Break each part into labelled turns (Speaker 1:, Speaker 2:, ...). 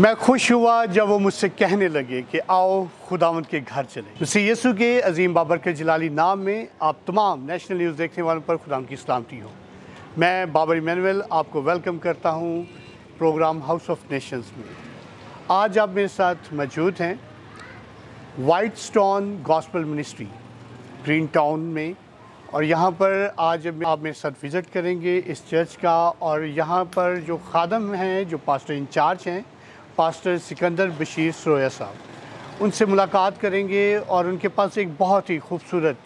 Speaker 1: मैं खुश हुआ जब वो मुझसे कहने लगे कि आओ खुदावन के घर चले उसी यसु के अजीम बाबर के जलाली नाम में आप तमाम नेशनल न्यूज़ देखने वालों पर खुदाम की सलामती हो मैं बाबर मैनवेल आपको वेलकम करता हूँ प्रोग्राम हाउस ऑफ नेशंस में आज आप मेरे साथ मौजूद हैं white stone gospel ministry green town में और यहाँ पर आज आप मेरे साथ विज़िट करेंगे इस चर्च का और यहाँ पर जो खादम हैं जो पास्टर इंचार्ज हैं पास्टर सिकंदर बशीर सरोया साहब उनसे मुलाकात करेंगे और उनके पास एक बहुत ही खूबसूरत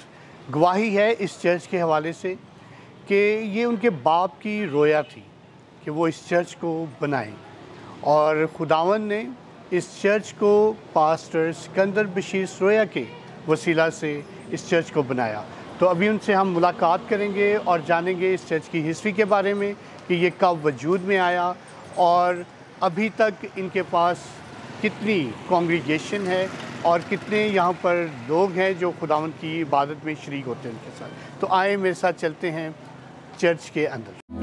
Speaker 1: गवाही है इस चर्च के हवाले से कि ये उनके बाप की रोया थी कि वो इस चर्च को बनाएं और खुदावन ने इस चर्च को पास्टर सिकंदर बशीर सरोया के वसीला से इस चर्च को बनाया तो अभी उनसे हम मुलाकात करेंगे और जानेंगे इस चर्च की हिस्ट्री के बारे में कि ये कब वजूद में आया और अभी तक इनके पास कितनी कॉन्ग्रीगेशन है और कितने यहाँ पर लोग हैं जो खुदावन की इबादत में शरीक होते हैं उनके साथ तो आए मेरे साथ चलते हैं चर्च के अंदर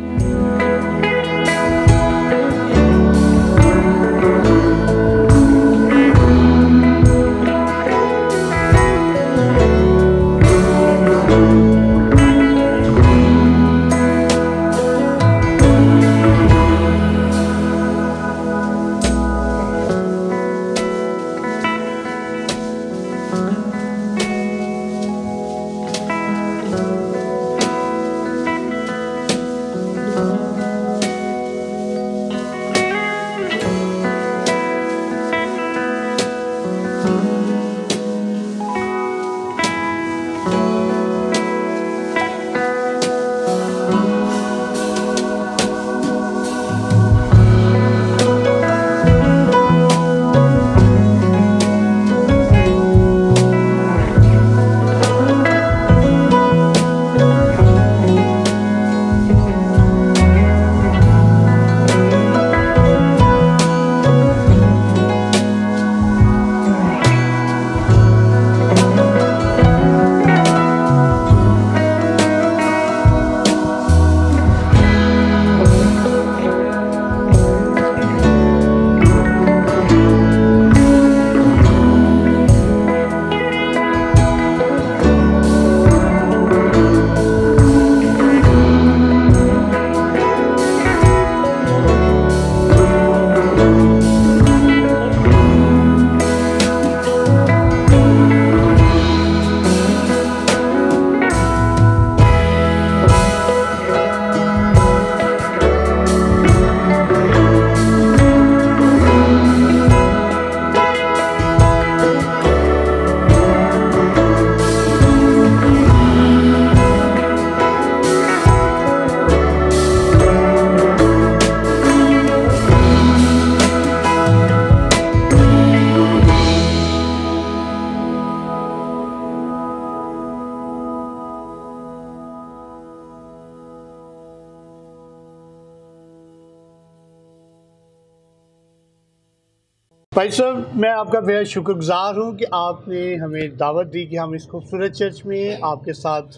Speaker 1: भाई साहब मैं आपका बेहद शुक्रगुजार हूँ कि आपने हमें दावत दी कि हम इस खूबसूरत चर्च में आपके साथ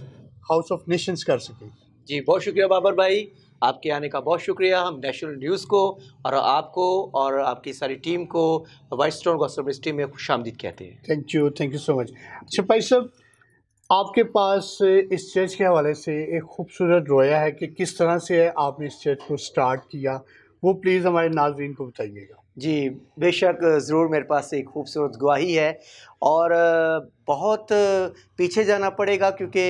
Speaker 1: हाउस ऑफ नेशंस कर सकें
Speaker 2: जी बहुत शुक्रिया बाबर भाई आपके आने का बहुत शुक्रिया हम नेशनल न्यूज़ को और आपको और आपकी सारी टीम को वाइस स्टोन सर्विस टीम में खुश आमदीद कहते हैं
Speaker 1: thank you thank you so much अच्छा भाई साहब आपके पास इस चर्च के हवाले से एक खूबसूरत रोया है कि किस तरह से आपने इस चर्च को स्टार्ट किया वो प्लीज़ हमारे नाजरन को बताइएगा
Speaker 2: जी बेशक ज़रूर मेरे पास एक खूबसूरत गवाही है और बहुत पीछे जाना पड़ेगा क्योंकि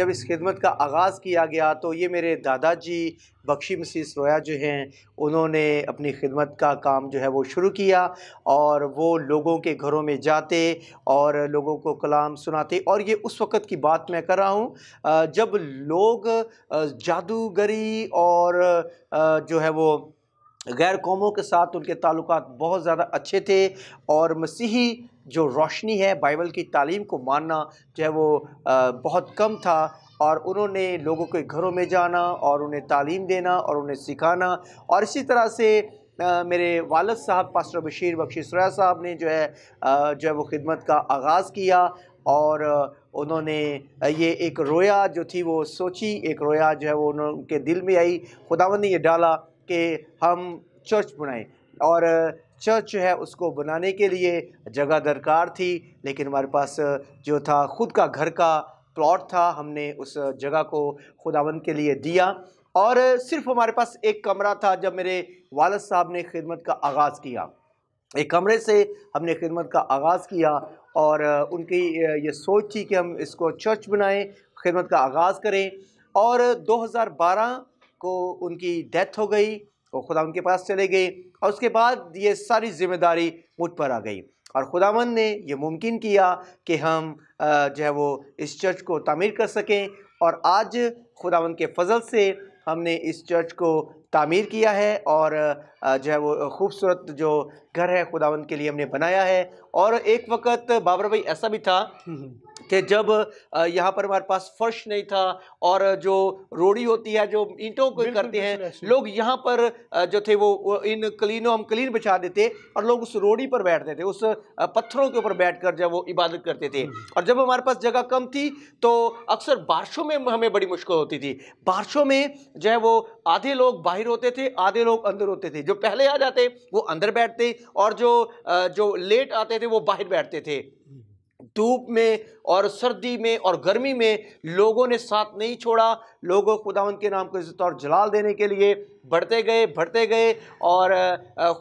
Speaker 2: जब इस खिदमत का आगाज़ किया गया तो ये मेरे दादाजी बख्शी मसीह रोया जो हैं उन्होंने अपनी खिदमत का काम जो है वो शुरू किया और वो लोगों के घरों में जाते और लोगों को कलाम सुनाते और ये उस वक़्त की बात मैं कर रहा हूँ जब लोग जादूगरी और जो है वो गैर कौमों के साथ उनके ताल्लुक बहुत ज़्यादा अच्छे थे और मसीही जो रोशनी है बाइबल की तालीम को मानना जो है वो बहुत कम था और उन्होंने लोगों के घरों में जाना और उन्हें तालीम देना और उन्हें सिखाना और इसी तरह से आ, मेरे वालद साहब पास्टर बशीर बख्शी सुरैया साहब ने जो है आ, जो है वो खिदमत का आगाज़ किया और उन्होंने ये एक रोया जो थी वो सोची एक रोया जो है वो उनके दिल में आई खुदावन ने ये डाला कि हम चर्च बनाएं और चर्च जो है उसको बनाने के लिए जगह दरकार थी लेकिन हमारे पास जो था ख़ुद का घर का प्लॉट था हमने उस जगह को खुदावंद के लिए दिया और सिर्फ हमारे पास एक कमरा था जब मेरे वालद साहब ने खिदमत का आगाज़ किया एक कमरे से हमने खिदमत का आगाज़ किया और उनकी ये सोच थी कि हम इसको चर्च बनाएं खिदमत का आगाज़ करें और 2012 को उनकी डेथ हो गई वो खुदा उनके पास चले गए और उसके बाद ये सारी जिम्मेदारी मुझ पर आ गई और खुदावन ने यह मुमकिन किया कि हम जो है वो इस चर्च को तमीर कर सकें और आज खुदावन के फजल से हमने इस चर्च को तामीर किया है और जो है वो खूबसूरत जो घर है खुदावन के लिए हमने बनाया है और एक वक्त बाबर भाई ऐसा भी था कि जब यहाँ पर हमारे पास फर्श नहीं था और जो रोड़ी होती है जो ईंटों को करते हैं लोग यहाँ पर जो थे वो इन क्लीनों हम क्लीन बिछा देते और लोग उस रोड़ी पर बैठते थे उस पत्थरों के ऊपर बैठकर जब वो इबादत करते थे हम्म। और जब हमारे पास जगह कम थी तो अक्सर बारिशों में हमें बड़ी मुश्किल होती थी बारिशों में जो है वो आधे लोग बाहर बाहर होते थे आधे लोग अंदर होते थे जो पहले आ जाते वो अंदर बैठते और जो जो लेट आते थे वो बाहर बैठते थे धूप में और सर्दी में और गर्मी में लोगों ने साथ नहीं छोड़ा लोगों खुदा के नाम को इज्जत और जलाल देने के लिए बढ़ते गए बढ़ते गए और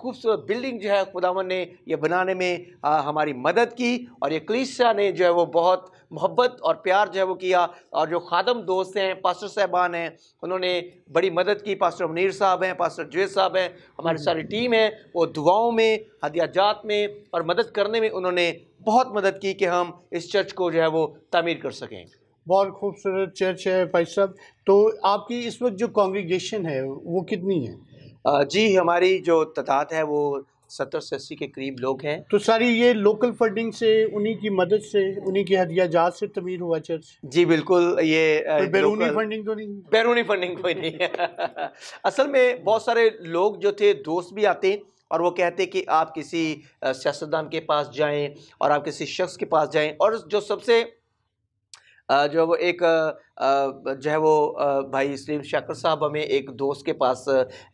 Speaker 2: खूबसूरत बिल्डिंग जो है खुदावन ने यह बनाने में हमारी मदद की और ये कलीसिया ने जो है वो बहुत मोहब्बत और प्यार जो है वो किया और जो खादम दोस्त हैं पास्टर साहबान हैं उन्होंने बड़ी मदद की पास्टर मुनीर साहब हैं पास्टर जुवेद साहब हैं हमारी सारी टीम है वो दुआओं में हदियाजात में और मदद करने में उन्होंने बहुत मदद की कि हम इस चर्च को जो है वो तमीर कर सकें
Speaker 1: बहुत खूबसूरत चर्च है भाई साहब तो आपकी इस वक्त जो कॉन्ग्रीगेशन है वो कितनी
Speaker 2: है जी हमारी जो तादाद है वो सत्तर से अस्सी के करीब लोग हैं
Speaker 1: तो सारी ये लोकल फंडिंग से उन्हीं की मदद से उन्हीं की जात से तमीर हुआ चर्च
Speaker 2: जी बिल्कुल ये बैरूनी फंडिंग तो नहीं बैरूनी फंडिंग कोई नहीं असल में बहुत सारे लोग जो थे दोस्त भी आते और वो कहते कि आप किसी सियासतदान के पास जाएं और आप किसी शख्स के पास जाएं और जो सबसे जो वो एक जो है वो भाई सलीम शाकर साहब हमें एक दोस्त के पास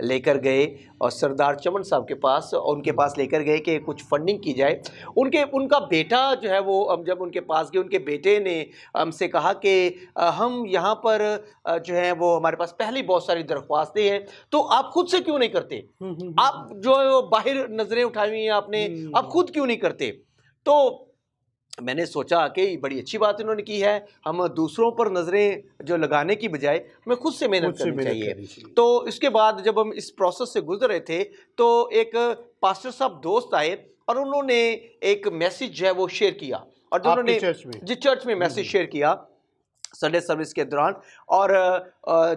Speaker 2: लेकर गए और सरदार चमन साहब के पास और उनके पास लेकर गए कि कुछ फंडिंग की जाए उनके उनका बेटा जो है वो हम जब उनके पास गए उनके बेटे ने हमसे कहा कि हम यहाँ पर जो है वो हमारे पास पहले बहुत सारी दरख्वास्तें हैं तो आप खुद से क्यों नहीं करते हम्म, हम्म, हम्म। आप जो है वो बाहर नज़रें उठाई हुई हैं आपने आप खुद क्यों नहीं करते तो तो मैंने सोचा कि बड़ी अच्छी बात इन्होंने की है हम दूसरों पर नज़रें जो लगाने की बजाय मैं खुद से मेहनत करनी चाहिए तो इसके बाद जब हम इस प्रोसेस से गुजर रहे थे तो एक पास्टर साहब दोस्त आए और उन्होंने एक मैसेज जो है वो शेयर किया और जो उन्होंने जिस चर्च में मैसेज शेयर किया संडे सर्विस के दौरान और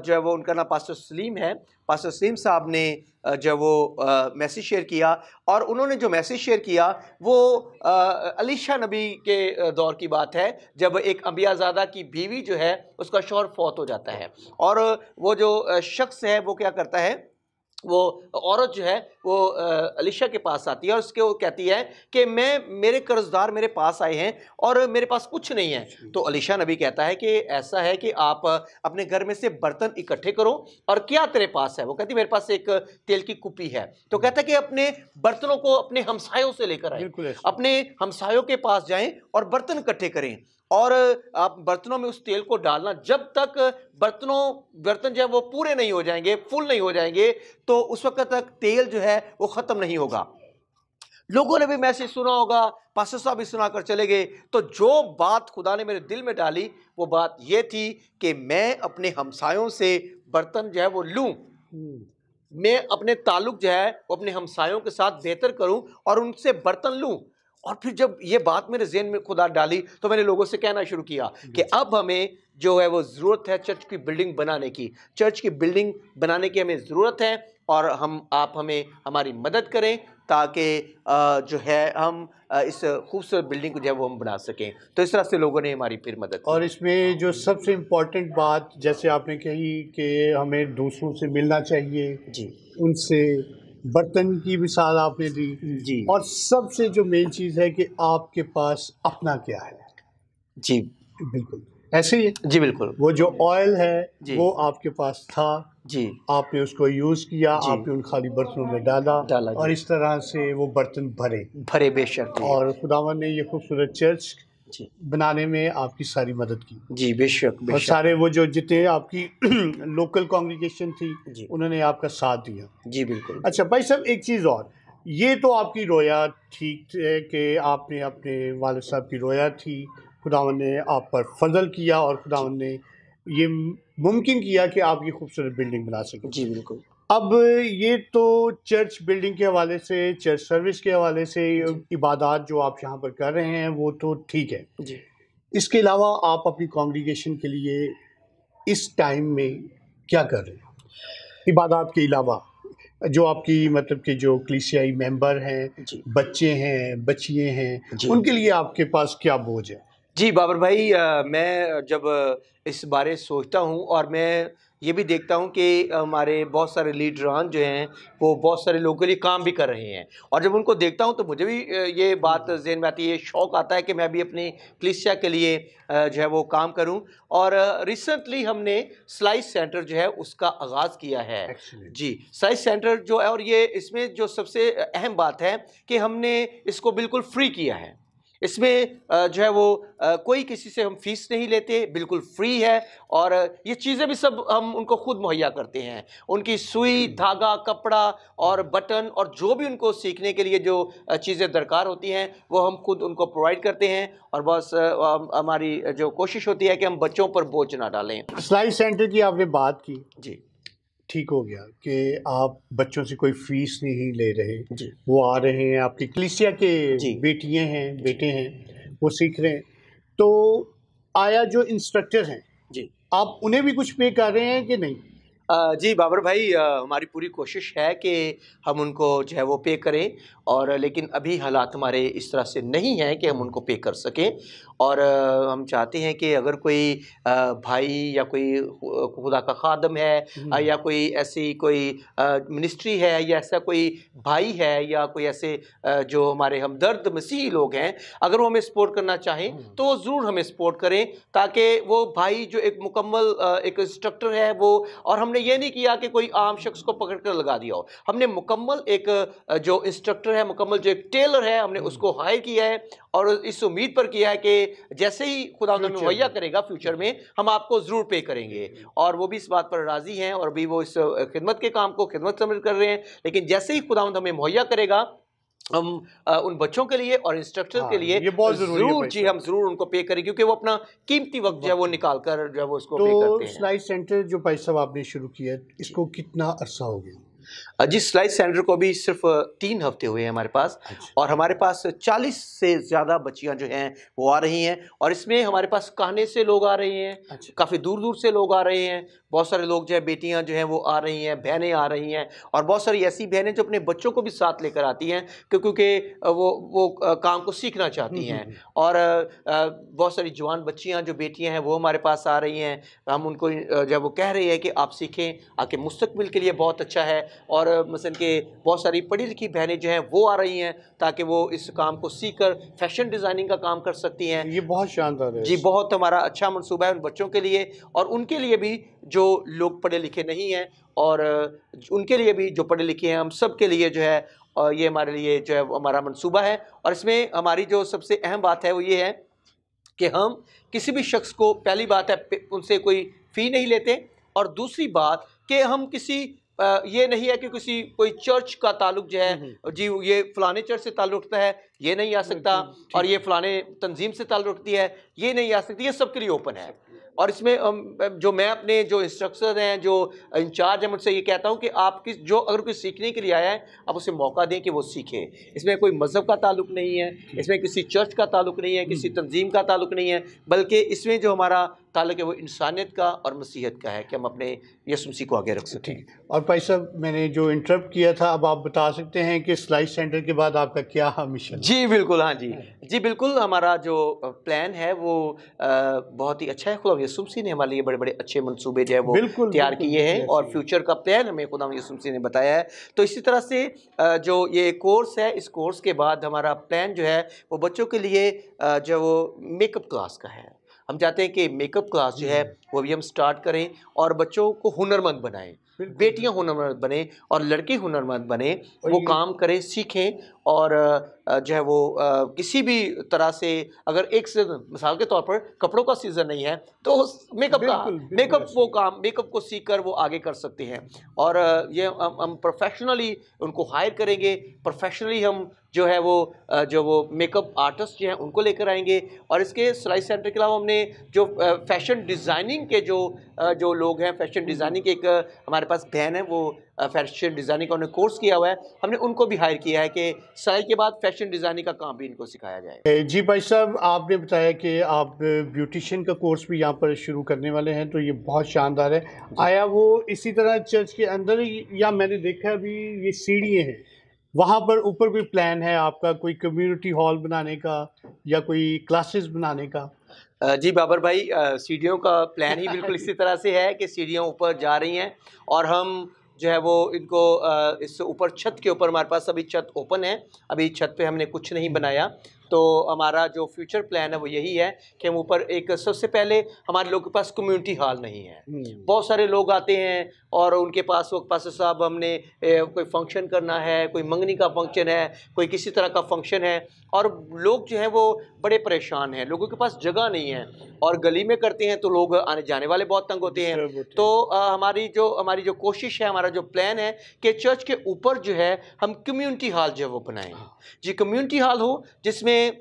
Speaker 2: जो है वो उनका नाम पास्टर सलीम है पास्टर सलीम साहब ने जो वो मैसेज शेयर किया और उन्होंने जो मैसेज शेयर किया वो अलीशा नबी के दौर की बात है जब एक अम्बियाजादा की बीवी जो है उसका शोर फौत हो जाता है और वो जो शख्स है वो क्या करता है वो औरत जो है वो अलीशा के पास आती है और उसके वो कहती है कि मैं मेरे कर्जदार मेरे पास आए हैं और मेरे पास कुछ नहीं है तो अलीशा नबी कहता है कि ऐसा है कि आप अपने घर में से बर्तन इकट्ठे करो और क्या तेरे पास है वो कहती है मेरे पास एक तेल की कुपी है तो कहता है कि अपने बर्तनों को अपने हमसायों से लेकर आए अपने हमसायों के पास जाएँ और बर्तन इकट्ठे करें और आप बर्तनों में उस तेल को डालना जब तक बर्तनों बर्तन जो है वो पूरे नहीं हो जाएंगे फुल नहीं हो जाएंगे तो उस वक्त तक तेल जो है वो ख़त्म नहीं होगा लोगों ने भी मैसेज सुना होगा पास साहब भी सुना कर चले गए तो जो बात खुदा ने मेरे दिल में डाली वो बात ये थी कि मैं अपने हमसायों से बर्तन जो है वो लूँ
Speaker 1: हम्म।
Speaker 2: मैं अपने ताल्लुक जो है वो अपने हमसायों के साथ बेहतर करूं और उनसे बर्तन लूं और फिर जब ये बात मेरे जहन में खुदा डाली तो मैंने लोगों से कहना शुरू किया कि अब हमें जो है वो ज़रूरत है चर्च की बिल्डिंग बनाने की चर्च की बिल्डिंग बनाने की हमें ज़रूरत है और हम आप हमें हमारी मदद करें ताकि जो है हम इस खूबसूरत बिल्डिंग को जो है वो हम बना सकें तो इस तरह से लोगों ने हमारी फिर मदद
Speaker 1: और इसमें जो सबसे इम्पोर्टेंट बात जैसे आपने कही कि हमें दूसरों से मिलना चाहिए जी उनसे बर्तन की मिसाल आपने दी जी और सबसे जो मेन चीज़ है कि आपके पास अपना क्या है जी बिल्कुल ऐसे ही जी बिल्कुल वो जो ऑयल है वो आपके पास था जी आपने उसको यूज किया आपने उन खाली बर्तनों में डाला, डाला और इस तरह से वो बर्तन भरे भरे बेशक और खुदावन ने ये खूबसूरत चर्च बनाने में आपकी सारी मदद की जी बेशक, और सारे वो जो जितने आपकी लोकल कॉन्ग्रीगेशन थी उन्होंने आपका साथ दिया जी बिल्कुल अच्छा भाई साहब एक चीज़ और ये तो आपकी रोया ठीक है कि आपने अपने वाल साहब की रोया थी खुदा ने आप पर फजल किया और खुदा ने ये मुमकिन किया कि आप ये खूबसूरत बिल्डिंग बना सकें जी बिल्कुल अब ये तो चर्च बिल्डिंग के हवाले से चर्च सर्विस के हवाले से इबादत जो आप यहाँ पर कर रहे हैं वो तो ठीक है जी इसके अलावा आप अपनी कॉम्युनिकेशन के लिए इस टाइम में क्या कर रहे हैं इबादत के अलावा जो आपकी मतलब के जो क्लिसियाई मेंबर हैं बच्चे हैं बच्चिए हैं उनके लिए आपके पास क्या बोझ है
Speaker 2: जी बाबर भाई आ, मैं जब इस बारे सोचता हूँ और मैं ये भी देखता हूँ कि हमारे बहुत सारे लीडरान जो हैं वो बहुत सारे लोगों के लिए काम भी कर रहे हैं और जब उनको देखता हूँ तो मुझे भी ये बात जहन में आती है शौक़ आता है कि मैं भी अपनी क्लिसिया के लिए जो है वो काम करूँ और रिसेंटली हमने स्लाइस सेंटर जो है उसका आगाज़ किया है Excellent. जी स्लाइस सेंटर जो है और ये इसमें जो सबसे अहम बात है कि हमने इसको बिल्कुल फ्री किया है इसमें जो है वो कोई किसी से हम फीस नहीं लेते बिल्कुल फ्री है और ये चीज़ें भी सब हम उनको खुद मुहैया करते हैं उनकी सुई धागा कपड़ा और बटन और जो भी उनको सीखने के लिए जो चीज़ें दरकार होती हैं वो हम खुद उनको प्रोवाइड करते हैं और बस हमारी जो कोशिश होती है कि हम बच्चों पर बोझ ना डालें
Speaker 1: सिलाई सेंटर की आपने बात की जी ठीक हो गया कि आप बच्चों से कोई फीस नहीं ले रहे वो आ रहे हैं आपकी कलिसिया के बेटियां हैं बेटे हैं वो सीख रहे हैं तो आया जो इंस्ट्रक्टर हैं जी आप उन्हें भी कुछ पे कर रहे हैं कि नहीं
Speaker 2: जी बाबर भाई हमारी पूरी कोशिश है कि हम उनको जो है वो पे करें और लेकिन अभी हालात हमारे इस तरह से नहीं हैं कि हम उनको पे कर सकें और हम चाहते हैं कि अगर कोई भाई या कोई खुदा का खादम है हम्म। या कोई ऐसी कोई मिनिस्ट्री है या ऐसा कोई भाई है या कोई ऐसे जो हमारे हमदर्द मसीह लोग हैं अगर वो हमें सपोर्ट करना चाहें हम्म। तो वो ज़रूर हमें सपोर्ट करें ताकि वो भाई जो एक मुकम्मल एक इंस्ट्रक्टर है वो और हमने ये नहीं किया कि कोई आम शख्स को पकड़ कर लगा दिया हो हमने मुकम्मल एक जो इंस्ट्रक्टर है है मुकम्मल जो एक टेलर है हमने हम्म। उसको हायर किया है और इस उम्मीद पर किया है कि जैसे ही खुदा मुहैया करेगा फ्यूचर में हम आपको ज़रूर पे करेंगे और वो भी इस बात पर राज़ी हैं और अभी वो इस खिदमत के काम को खिदमत समझ कर रहे हैं लेकिन जैसे ही खुदा हमें मुहैया करेगा हम उन बच्चों के लिए और इंस्ट्रक्टर हाँ, के लिए ये बहुत जरूरी जरूर जी हम जरूर उनको पे करें क्योंकि वो अपना कीमती वक्त जो है वो निकाल कर जो है वो उसको तो पे करते
Speaker 1: हैं सेंटर जो भाई साहब आपने शुरू किया इसको कितना अरसा हो गया
Speaker 2: जिस स्लाइस सेंटर को भी सिर्फ तीन हफ्ते हुए हैं हमारे पास अच्छा। और हमारे पास चालीस से ज़्यादा बच्चियां जो हैं वो आ रही हैं और इसमें हमारे पास कहने से लोग आ रहे हैं अच्छा। काफ़ी दूर दूर से लोग आ रहे हैं बहुत सारे लोग जो है बेटियां जो हैं वो आ रही हैं बहनें आ रही हैं और बहुत सारी ऐसी बहनें जो अपने बच्चों को भी साथ लेकर आती हैं क्योंकि वो वो काम को सीखना चाहती हम्म, हैं हम्म, हम्म। और बहुत सारी जवान बच्चियाँ जो बेटियाँ हैं वो हमारे पास आ रही हैं हम उनको जब वो कह रही है कि आप सीखें आपके मुस्तबिल के लिए बहुत अच्छा है और और मसलन के बहुत सारी पढ़ी लिखी बहनें जो हैं वो आ रही हैं ताकि वो इस काम को सीख कर फैशन डिज़ाइनिंग का काम कर सकती हैं ये बहुत
Speaker 1: शानदार है जी
Speaker 2: बहुत हमारा अच्छा मनसूबा है उन बच्चों के लिए और उनके लिए भी जो लोग पढ़े लिखे नहीं हैं और उनके लिए भी जो पढ़े लिखे हैं हम सब के लिए जो है और ये हमारे लिए जो है हमारा मनसूबा है और इसमें हमारी जो सबसे अहम बात है वो ये है कि हम किसी भी शख्स को पहली बात है उनसे कोई फ़ी नहीं लेते और दूसरी बात कि हम किसी ये नहीं है कि किसी कोई चर्च का ताल्लुक जो है हम्म, हम्म। जी ये फलाने चर्च से ताल्लुक रखता है ये नहीं आ सकता और ये फलाने तंजीम से ताल्लुक़ रखती है ये नहीं आ सकती ये सब के लिए ओपन है और इसमें जो मैं अपने जो इंस्ट्रक्टर हैं जो इंचार्ज हैं मुझसे ये कहता हूँ कि आप किस जो अगर कोई सीखने के लिए आया है आप उसे मौका दें कि वो सीखे इसमें कोई मज़हब का ताल्लुक नहीं है इसमें किसी चर्च का ताल्लुक नहीं है किसी हम्म। तंजीम का ताल्लुक नहीं है बल्कि इसमें जो हमारा ताल्लुक है वो इंसानियत का और मसीहत का है कि हम अपने यसुमसी को आगे रख सकते ठीक
Speaker 1: और भाई साहब मैंने जो इंटरप्ट किया था अब आप बता सकते हैं कि स्लाइस सेंटर के बाद आपका क्या मिशन
Speaker 2: जी बिल्कुल हाँ, हाँ जी जी बिल्कुल हमारा जो प्लान है वो आ, बहुत ही अच्छा है खुदा यसुम सी ने हमारे लिए बड़े बड़े अच्छे मंसूबे जो है वो तैयार किए हैं और फ्यूचर का प्लान हमें खुदा यसुम सी ने बताया है तो इसी तरह से जो ये कोर्स है इस कोर्स के बाद हमारा प्लान जो है वो बच्चों के लिए जो वो मेकअप क्लास का है हम चाहते हैं कि मेकअप क्लास जो है वो भी हम स्टार्ट करें और बच्चों को हुनरमंद बनाएं बेटियां हुनरमंद बने और लड़के हुनरमंद बने वो काम करें सीखें और जो है वो किसी भी तरह से अगर एक सीजन मिसाल के तौर पर कपड़ों का सीज़न नहीं है तो मेकअप का मेकअप वो काम मेकअप को सीख कर वो आगे कर सकते हैं और ये हम प्रोफेशनली उनको हायर करेंगे प्रोफेशनली हम जो है वो जो वो मेकअप आर्टिस्ट जो हैं उनको लेकर आएंगे और इसके सिलाई सेंटर के अलावा हमने जो फैशन डिज़ाइनिंग के जो जो लोग हैं फैशन डिज़ाइनिंग के एक हमारे पास बहन है वो फैशन डिज़ाइनिंग का उन्होंने कोर्स किया हुआ है हमने उनको भी हायर किया है कि सिलाई के बाद फैशन डिज़ाइनिंग का काम भी इनको सिखाया
Speaker 1: जाए जी भाई साहब आपने बताया कि आप ब्यूटिशियन का कोर्स भी यहाँ पर शुरू करने वाले हैं तो ये बहुत शानदार है आया वो इसी तरह चर्च के अंदर या मैंने देखा अभी ये सीढ़ियाँ हैं वहाँ पर ऊपर कोई प्लान है आपका कोई कम्युनिटी हॉल बनाने का या कोई क्लासेस बनाने का
Speaker 2: जी बाबर भाई सीढ़ियों का प्लान ही बिल्कुल इसी तरह से है कि सीढ़ियाँ ऊपर जा रही हैं और हम जो है वो इनको इससे ऊपर छत के ऊपर हमारे पास अभी छत ओपन है अभी छत पे हमने कुछ नहीं बनाया तो हमारा जो फ्यूचर प्लान है वो यही है कि हम ऊपर एक सबसे पहले हमारे लोगों के पास कम्युनिटी हॉल नहीं है हम्म। बहुत सारे लोग आते हैं और उनके पास वो पास साहब हमने ए, कोई फंक्शन करना है कोई मंगनी का फंक्शन है कोई किसी तरह का फंक्शन है और लोग जो हैं वो बड़े परेशान हैं लोगों के पास जगह नहीं है और गली में करते हैं तो लोग आने जाने वाले बहुत तंग होते हैं तो आ, हमारी जो हमारी जो कोशिश है हमारा जो प्लान है कि चर्च के ऊपर जो है हम कम्युनिटी हॉल जो है वो बनाएँ हाँ। जी कम्युनिटी हॉल हो जिसमें में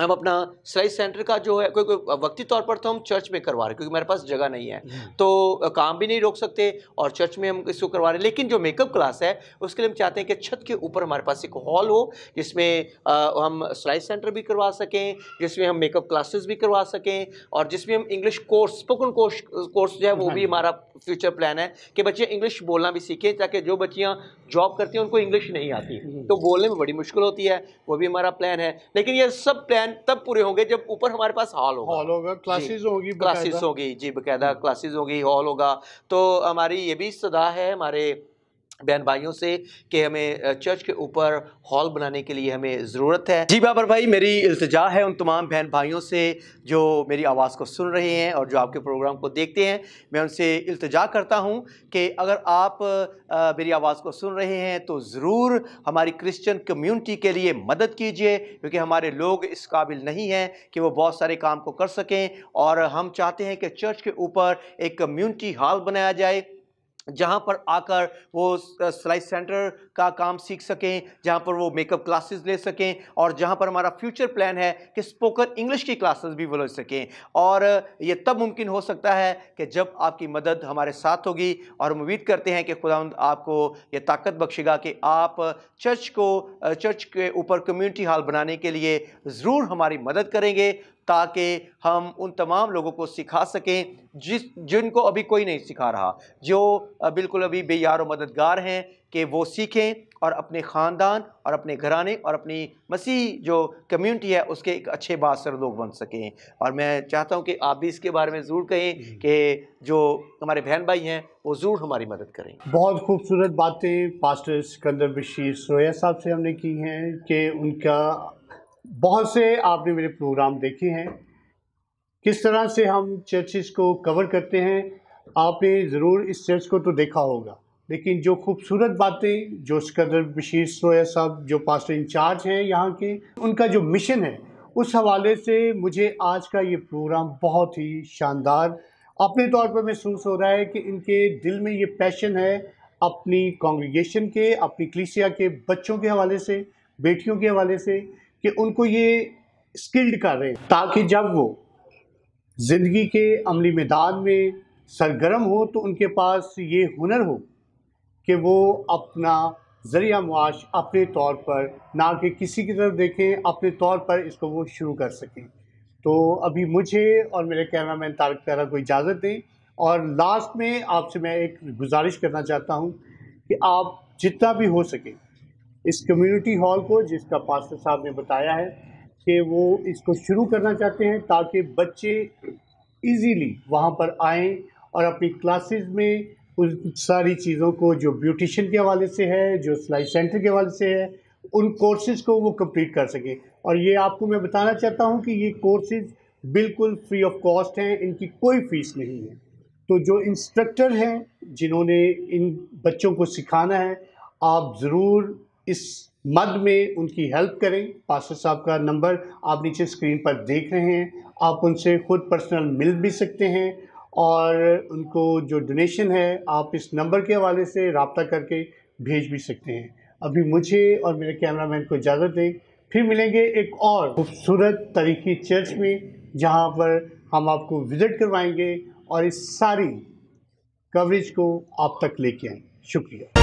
Speaker 2: हम अपना सिलाई सेंटर का जो है कोई कोई वक्ती तौर पर तो हम चर्च में करवा रहे हैं क्योंकि मेरे पास जगह नहीं है हम्म। तो काम भी नहीं रोक सकते और चर्च में हम इसको करवा रहे हैं लेकिन जो मेकअप क्लास है उसके लिए हम चाहते हैं कि छत के ऊपर हमारे पास एक हॉल हो जिसमें हम सिलाई सेंटर भी करवा सकें जिसमें हम मेकअप क्लासेस भी करवा सकें और जिसमें हम English course spoken course course जो है वो हाँ भी हमारा फ्यूचर प्लान है कि बच्चे इंग्लिश बोलना भी सीखें ताकि जो बच्चियाँ जॉब करते हैं उनको इंग्लिश नहीं आती हम्म, हम्म। तो बोलने में बड़ी मुश्किल होती है वो भी हमारा प्लान है लेकिन ये सब प्लान तब पूरे होंगे जब ऊपर हमारे पास हॉल होगा हॉल होगा
Speaker 1: क्लासेस होगी क्लासेस होगी
Speaker 2: जी बकायदा क्लासेस हम्म। होगी हॉल होगा तो हमारी ये भी सदा है हमारे बहन भाइयों से कि हमें चर्च के ऊपर हॉल बनाने के लिए हमें ज़रूरत है जी बाबर भाई मेरी इल्तजा है उन तमाम बहन भाइयों से जो मेरी आवाज़ को सुन रहे हैं और जो आपके प्रोग्राम को देखते हैं मैं उनसे इल्तजा करता हूं कि अगर आप आ, मेरी आवाज़ को सुन रहे हैं तो ज़रूर हमारी क्रिश्चियन कम्युनिटी के लिए मदद कीजिए क्योंकि हमारे लोग इस काबिल नहीं हैं कि वो बहुत सारे काम को कर सकें और हम चाहते हैं कि चर्च के ऊपर एक कम्यूनिटी हॉल बनाया जाए जहाँ पर आकर वो स्लाइस सेंटर का काम सीख सकें जहाँ पर वो मेकअप क्लासेस ले सकें और जहाँ पर हमारा फ्यूचर प्लान है कि स्पोकन इंग्लिश की क्लासेस भी ले सकें और ये तब मुमकिन हो सकता है कि जब आपकी मदद हमारे साथ होगी और हम उम्मीद करते हैं कि खुदा आपको ये ताकत बख्शेगा कि आप चर्च को चर्च के ऊपर कम्यूनिटी हॉल बनाने के लिए ज़रूर हमारी मदद करेंगे ताकि हम उन तमाम लोगों को सिखा सकें जिस जिनको अभी कोई नहीं सिखा रहा जो बिल्कुल अभी बेयार मददगार हैं कि वो सीखें और अपने ख़ानदान और अपने घराने और अपनी मसीह जो कम्युनिटी है उसके एक अच्छे बासर लोग बन सकें और मैं चाहता हूं कि आप भी इसके बारे में ज़रूर कहें कि जो हमारे बहन भाई हैं वो ज़रूर हमारी मदद करें
Speaker 1: बहुत खूबसूरत बातें पास्टर सिकंदर बशीर सोया साहब से हमने की हैं कि उनका बहुत से आपने मेरे प्रोग्राम देखे हैं किस तरह से हम चर्चेस को कवर करते हैं आपने ज़रूर इस चर्च को तो देखा होगा लेकिन जो खूबसूरत बातें जो सिकंदर बशीर सोया साहब जो पास्टर इंचार्ज हैं यहाँ के उनका जो मिशन है उस हवाले से मुझे आज का ये प्रोग्राम बहुत ही शानदार अपने तौर पर महसूस हो रहा है कि इनके दिल में ये पैशन है अपनी कॉन्ग्रीगेशन के अपनी क्लिसिया के बच्चों के हवाले से बेटियों के हवाले से कि उनको ये स्किल्ड कर रहे हैं ताकि जब वो ज़िंदगी के अमली मैदान में सरगर्म हो तो उनके पास ये हुनर हो कि वो अपना ज़रिया मुआश अपने तौर पर ना कि किसी की तरफ देखें अपने तौर पर इसको वो शुरू कर सकें तो अभी मुझे और मेरे कैमरा मैन तारक तहरा को इजाज़त दें और लास्ट में आपसे मैं एक गुजारिश करना चाहता हूँ कि आप जितना भी हो सके इस कम्युनिटी हॉल को जिसका पास्टर साहब ने बताया है कि वो इसको शुरू करना चाहते हैं ताकि बच्चे इजीली वहाँ पर आएँ और अपनी क्लासेस में उन सारी चीज़ों को जो ब्यूटिशन के हवाले से है जो सिलाई सेंटर के हवाले से है उन कोर्सेज़ को वो कंप्लीट कर सकें और ये आपको मैं बताना चाहता हूँ कि ये कोर्सेज़ बिल्कुल फ्री ऑफ कॉस्ट हैं इनकी कोई फ़ीस नहीं है तो जो इंस्ट्रक्टर हैं जिन्होंने इन बच्चों को सिखाना है आप ज़रूर इस मद में उनकी हेल्प करें पास्टर साहब का नंबर आप नीचे स्क्रीन पर देख रहे हैं आप उनसे खुद पर्सनल मिल भी सकते हैं और उनको जो डोनेशन है आप इस नंबर के हवाले से रबता करके भेज भी सकते हैं अभी मुझे और मेरे कैमरा मैन को इजाज़त दें फिर मिलेंगे एक और खूबसूरत तरीकी चर्च में जहाँ पर हम आपको विज़िट करवाएंगे और इस सारी कवरेज को आप तक लेके आएँ शुक्रिया